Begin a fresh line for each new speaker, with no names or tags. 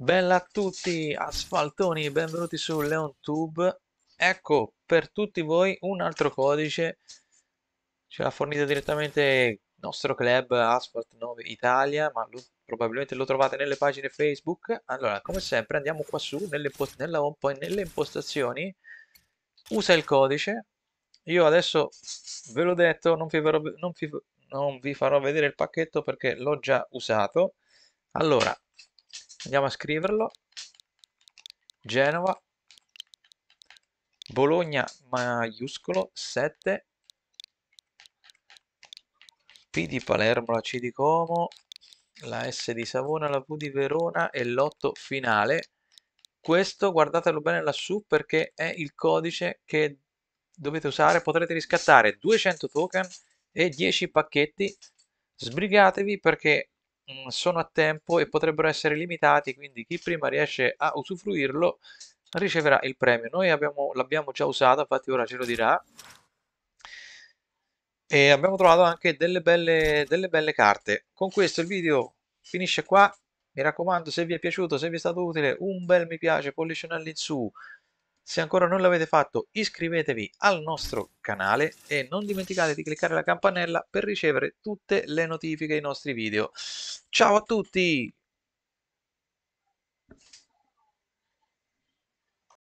Bella a tutti asfaltoni, benvenuti su LeonTube. Ecco per tutti voi un altro codice, ce l'ha fornito direttamente il nostro club Asphalt 9 Italia, ma lo, probabilmente lo trovate nelle pagine Facebook. Allora, come sempre andiamo qua su, nelle, nella home, poi nelle impostazioni, usa il codice. Io adesso ve l'ho detto, non vi, farò, non, vi, non vi farò vedere il pacchetto perché l'ho già usato. Allora, andiamo a scriverlo Genova Bologna maiuscolo 7 P di Palermo la C di Como la S di Savona la V di Verona e l'8 finale questo guardatelo bene lassù perché è il codice che dovete usare potrete riscattare 200 token e 10 pacchetti sbrigatevi perché Mm, sono a tempo e potrebbero essere limitati, quindi chi prima riesce a usufruirlo riceverà il premio. Noi l'abbiamo già usato, infatti ora ce lo dirà. E abbiamo trovato anche delle belle, delle belle carte. Con questo il video finisce qua. Mi raccomando, se vi è piaciuto, se vi è stato utile, un bel mi piace, pollicione all'insù, se ancora non l'avete fatto iscrivetevi al nostro canale e non dimenticate di cliccare la campanella per ricevere tutte le notifiche ai nostri video. Ciao a tutti!